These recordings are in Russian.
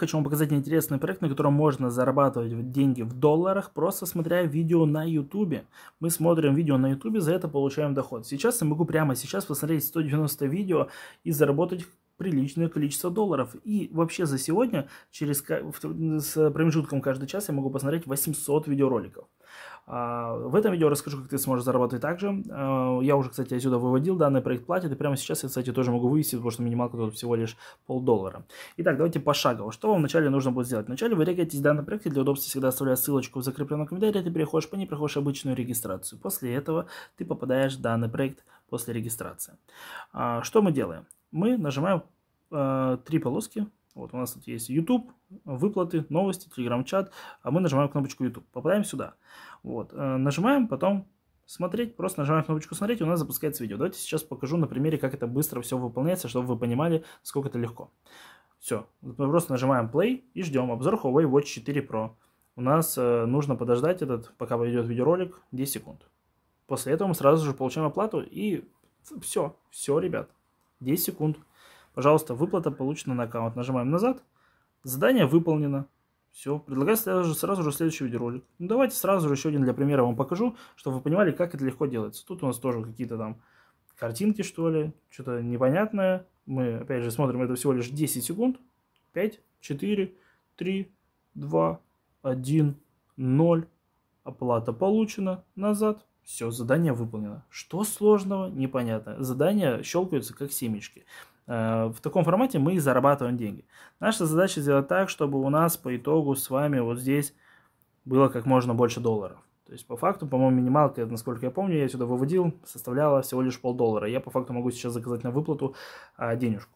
Хочу вам показать интересный проект, на котором можно зарабатывать деньги в долларах, просто смотря видео на YouTube. Мы смотрим видео на YouTube, за это получаем доход. Сейчас я могу прямо сейчас посмотреть 190 видео и заработать приличное количество долларов. И вообще за сегодня, через, с промежутком каждый час, я могу посмотреть 800 видеороликов. А, в этом видео расскажу, как ты сможешь зарабатывать также. А, я уже, кстати, отсюда выводил данный проект платит, и прямо сейчас я, кстати, тоже могу вывести, потому что минималка тут всего лишь полдоллара. Итак, давайте пошагово. Что вам вначале нужно будет сделать? Вначале вы регайтесь в данном проекте, для удобства всегда оставляю ссылочку в закрепленном комментарии, а ты переходишь по ней, проходишь обычную регистрацию. После этого ты попадаешь в данный проект после регистрации. Что мы делаем? Мы нажимаем три полоски вот у нас тут есть YouTube, выплаты, новости, телеграм чат а мы нажимаем кнопочку YouTube. Попадаем сюда. Вот, э, нажимаем, потом смотреть, просто нажимаем кнопочку смотреть, и у нас запускается видео. Давайте сейчас покажу на примере, как это быстро все выполняется, чтобы вы понимали, сколько это легко. Все, мы просто нажимаем play и ждем обзор Huawei Watch 4 Pro. У нас э, нужно подождать этот, пока пойдет видеоролик, 10 секунд. После этого мы сразу же получаем оплату и все, все, ребят, 10 секунд. Пожалуйста, выплата получена на аккаунт. Нажимаем назад. Задание выполнено. Все, предлагаю сразу, сразу же следующий видеоролик. Ну, давайте сразу же еще один для примера вам покажу, чтобы вы понимали, как это легко делается. Тут у нас тоже какие-то там картинки, что ли, что-то непонятное. Мы, опять же, смотрим это всего лишь 10 секунд. 5, 4, 3, 2, 1, 0. Оплата получена. Назад. Все, задание выполнено. Что сложного? Непонятно. Задание щелкаются как семечки. Э, в таком формате мы и зарабатываем деньги. Наша задача сделать так, чтобы у нас по итогу с вами вот здесь было как можно больше долларов. То есть по факту, по-моему, минималка, насколько я помню, я сюда выводил, составляла всего лишь полдоллара. Я по факту могу сейчас заказать на выплату а, денежку.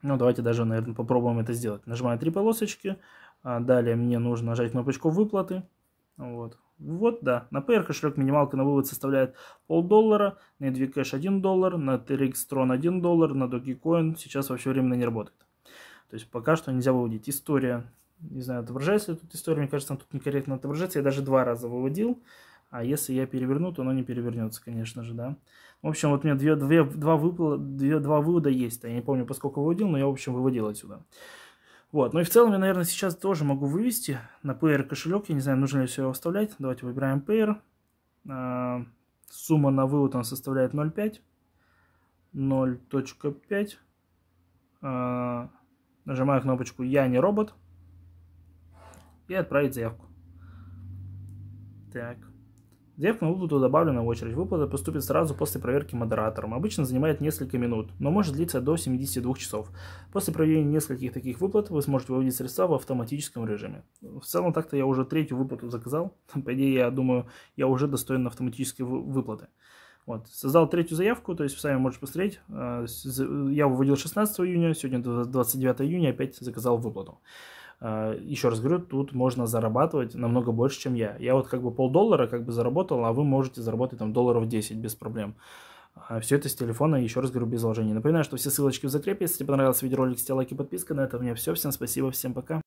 Ну, давайте даже, наверное, попробуем это сделать. Нажимаю три полосочки. А, далее мне нужно нажать кнопочку выплаты. Вот. Вот, да. На PR кошелек минималка на вывод составляет полдоллара, на EDV Cash 1 доллар, на TRX Tron 1 доллар, на Dogecoin сейчас вообще временно не работает. То есть пока что нельзя выводить. История, не знаю, отображается ли тут история, мне кажется, она тут некорректно отображается. Я даже два раза выводил, а если я переверну, то оно не перевернется, конечно же, да. В общем, вот у меня две, две, два, выпла, две, два вывода есть. Я не помню, поскольку выводил, но я, в общем, выводил отсюда. Вот, ну и в целом я, наверное, сейчас тоже могу вывести на Payer кошелек. Я не знаю, нужно ли все его вставлять. Давайте выбираем Payer. А, сумма на вывод он составляет 0,5. 0.5. А, нажимаю кнопочку «Я не робот» и отправить заявку. Так. Заявка на выплату добавлена в очередь. Выплата поступит сразу после проверки модератором. Обычно занимает несколько минут, но может длиться до 72 часов. После проведения нескольких таких выплат вы сможете выводить средства в автоматическом режиме. В целом так-то я уже третью выплату заказал. По идее, я думаю, я уже достоин автоматической выплаты. Вот. Создал третью заявку, то есть вы сами можете посмотреть. А, я выводил 16 июня, сегодня 29 июня, опять заказал выплату. А, еще раз говорю, тут можно зарабатывать намного больше, чем я. Я вот как бы полдоллара как бы заработал, а вы можете заработать там долларов 10 без проблем. А все это с телефона, еще раз говорю, без вложений. Напоминаю, что все ссылочки в закрепе. Если тебе понравился видеоролик, ставь лайк и подписка. На этом у меня все. Всем спасибо, всем пока.